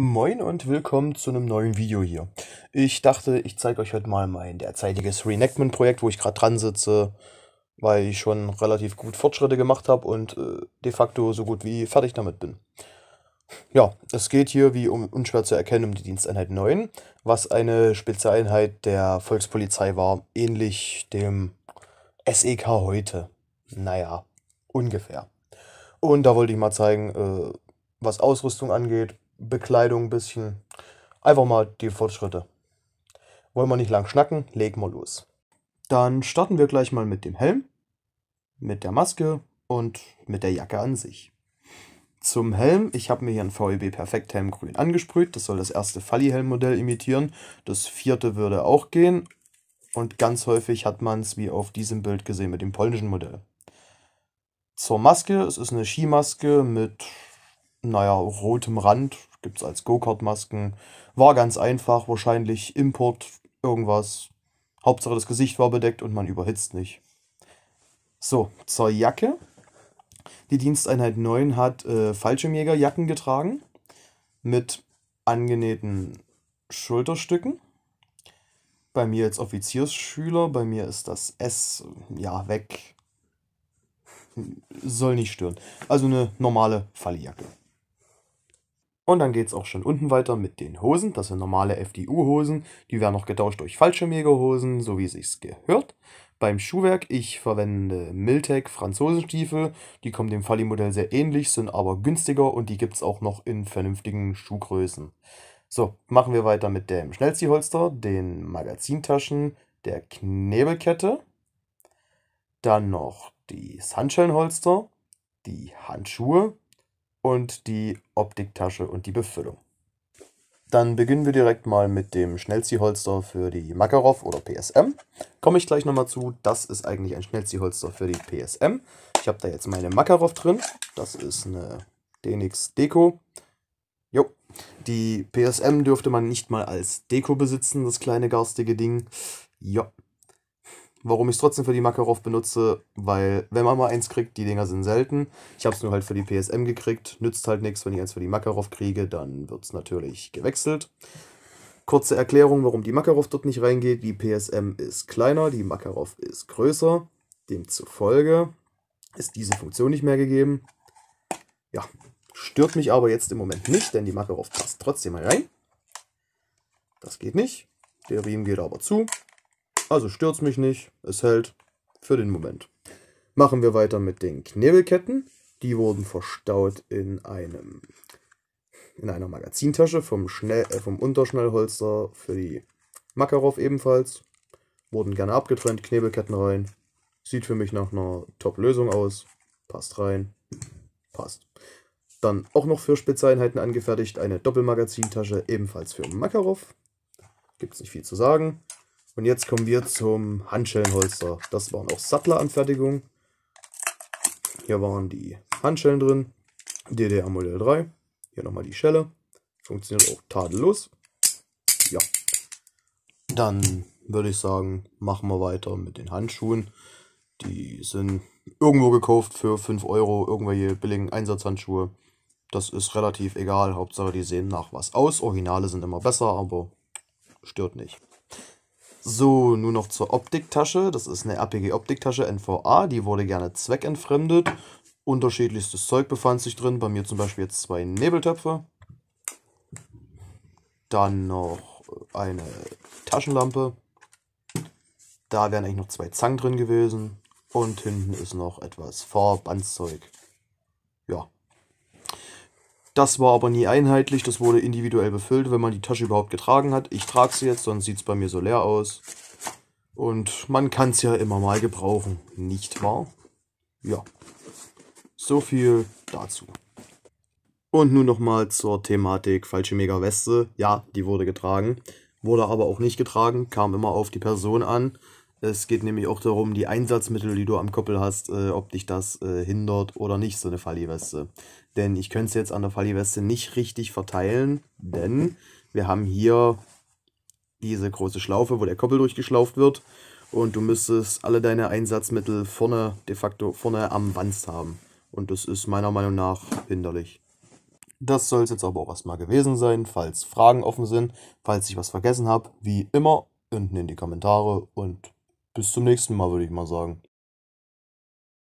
Moin und willkommen zu einem neuen Video hier. Ich dachte, ich zeige euch heute mal mein derzeitiges Reenactment-Projekt, wo ich gerade dran sitze, weil ich schon relativ gut Fortschritte gemacht habe und äh, de facto so gut wie fertig damit bin. Ja, es geht hier, wie um, unschwer zu erkennen, um die Diensteinheit 9, was eine Spezialeinheit der Volkspolizei war, ähnlich dem SEK heute. Naja, ungefähr. Und da wollte ich mal zeigen, äh, was Ausrüstung angeht, Bekleidung ein bisschen. Einfach mal die Fortschritte. Wollen wir nicht lang schnacken, legen wir los. Dann starten wir gleich mal mit dem Helm, mit der Maske und mit der Jacke an sich. Zum Helm, ich habe mir hier ein VEB Perfekt Helm grün angesprüht, das soll das erste Falli-Helm-Modell imitieren, das vierte würde auch gehen und ganz häufig hat man es wie auf diesem Bild gesehen mit dem polnischen Modell. Zur Maske, es ist eine Skimaske mit, naja, rotem Rand, Gibt es als Go-Kart-Masken. War ganz einfach, wahrscheinlich Import, irgendwas. Hauptsache das Gesicht war bedeckt und man überhitzt nicht. So, zur Jacke. Die Diensteinheit 9 hat äh, Fallschirmjägerjacken getragen mit angenähten Schulterstücken. Bei mir als Offiziersschüler, bei mir ist das S ja weg. Soll nicht stören. Also eine normale Falljacke. Und dann geht es auch schon unten weiter mit den Hosen. Das sind normale FDU-Hosen. Die werden noch getauscht durch falsche Mega-Hosen, so wie es sich gehört. Beim Schuhwerk, ich verwende Miltec Franzosenstiefel. Die kommen dem Falli-Modell sehr ähnlich, sind aber günstiger und die gibt es auch noch in vernünftigen Schuhgrößen. So, machen wir weiter mit dem Schnellziehholster, den Magazintaschen, der Knebelkette. Dann noch die Handschellenholster, die Handschuhe, und die Optiktasche und die Befüllung. Dann beginnen wir direkt mal mit dem Schnellziehholster für die Makarov oder PSM. Komme ich gleich nochmal zu, das ist eigentlich ein Schnellziehholster für die PSM. Ich habe da jetzt meine Makarov drin, das ist eine Denix Deko. Jo, die PSM dürfte man nicht mal als Deko besitzen, das kleine garstige Ding. Ja, Warum ich es trotzdem für die Makarov benutze, weil wenn man mal eins kriegt, die Dinger sind selten. Ich habe es nur halt für die PSM gekriegt, nützt halt nichts. Wenn ich eins für die Makarov kriege, dann wird es natürlich gewechselt. Kurze Erklärung, warum die Makarov dort nicht reingeht. Die PSM ist kleiner, die Makarov ist größer. Demzufolge ist diese Funktion nicht mehr gegeben. Ja, stört mich aber jetzt im Moment nicht, denn die Makarov passt trotzdem rein. Das geht nicht. Der Riemen geht aber zu. Also stört mich nicht, es hält für den Moment. Machen wir weiter mit den Knebelketten. Die wurden verstaut in einem in einer Magazintasche vom, Schnell, äh, vom Unterschnellholster für die Makarov ebenfalls. Wurden gerne abgetrennt, Knebelketten rein. Sieht für mich nach einer Top-Lösung aus. Passt rein. Passt. Dann auch noch für Spitzeinheiten angefertigt eine Doppelmagazintasche, ebenfalls für Makarov. Gibt es nicht viel zu sagen. Und jetzt kommen wir zum Handschellenholster. Das waren auch Sattler-Anfertigungen. Hier waren die Handschellen drin. DDR Modell 3. Hier nochmal die Schelle. Funktioniert auch tadellos. Ja. Dann würde ich sagen, machen wir weiter mit den Handschuhen. Die sind irgendwo gekauft für 5 Euro, irgendwelche billigen Einsatzhandschuhe. Das ist relativ egal, Hauptsache die sehen nach was aus. Originale sind immer besser, aber stört nicht. So, nur noch zur Optiktasche. Das ist eine rpg Optiktasche NVA, die wurde gerne zweckentfremdet. Unterschiedlichstes Zeug befand sich drin. Bei mir zum Beispiel jetzt zwei Nebeltöpfe. Dann noch eine Taschenlampe. Da wären eigentlich noch zwei Zangen drin gewesen. Und hinten ist noch etwas Vorbandzeug. Das war aber nie einheitlich, das wurde individuell befüllt, wenn man die Tasche überhaupt getragen hat. Ich trage sie jetzt, sonst sieht es bei mir so leer aus. Und man kann es ja immer mal gebrauchen, nicht wahr? Ja, so viel dazu. Und nun nochmal zur Thematik falsche Mega-Weste. Ja, die wurde getragen, wurde aber auch nicht getragen, kam immer auf die Person an. Es geht nämlich auch darum, die Einsatzmittel, die du am Koppel hast, äh, ob dich das äh, hindert oder nicht, so eine Falliweste. Denn ich könnte es jetzt an der Falliweste nicht richtig verteilen, denn wir haben hier diese große Schlaufe, wo der Koppel durchgeschlauft wird. Und du müsstest alle deine Einsatzmittel vorne, de facto vorne am Wanst haben. Und das ist meiner Meinung nach hinderlich. Das soll es jetzt aber auch erstmal gewesen sein. Falls Fragen offen sind, falls ich was vergessen habe, wie immer unten in die Kommentare und bis zum nächsten Mal, würde ich mal sagen.